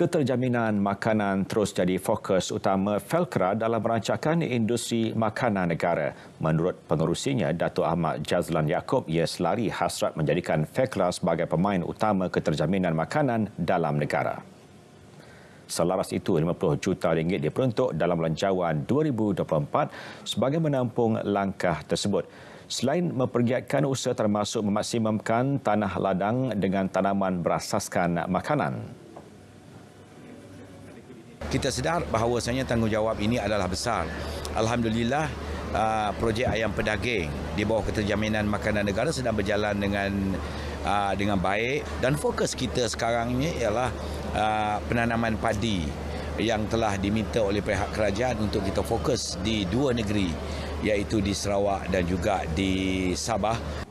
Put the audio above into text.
keterjaminan makanan terus jadi fokus utama Felkra dalam merancangkan industri makanan negara. Menurut pengurusinya, Datuk Ahmad Jazlan Yaakob, ia selari hasrat menjadikan Felkra sebagai pemain utama keterjaminan makanan dalam negara. Selaras itu, RM50 juta ringgit diperuntuk dalam lanjawan 2024 sebagai menampung langkah tersebut. Selain mempergiatkan usaha termasuk memaksimumkan tanah ladang dengan tanaman berasaskan makanan, kita sedar bahawasanya tanggungjawab ini adalah besar. Alhamdulillah ah, projek ayam pedaging di bawah keterjaminan makanan negara sedang berjalan dengan ah, dengan baik dan fokus kita sekarang ini ialah ah, penanaman padi yang telah diminta oleh pihak kerajaan untuk kita fokus di dua negeri iaitu di Sarawak dan juga di Sabah.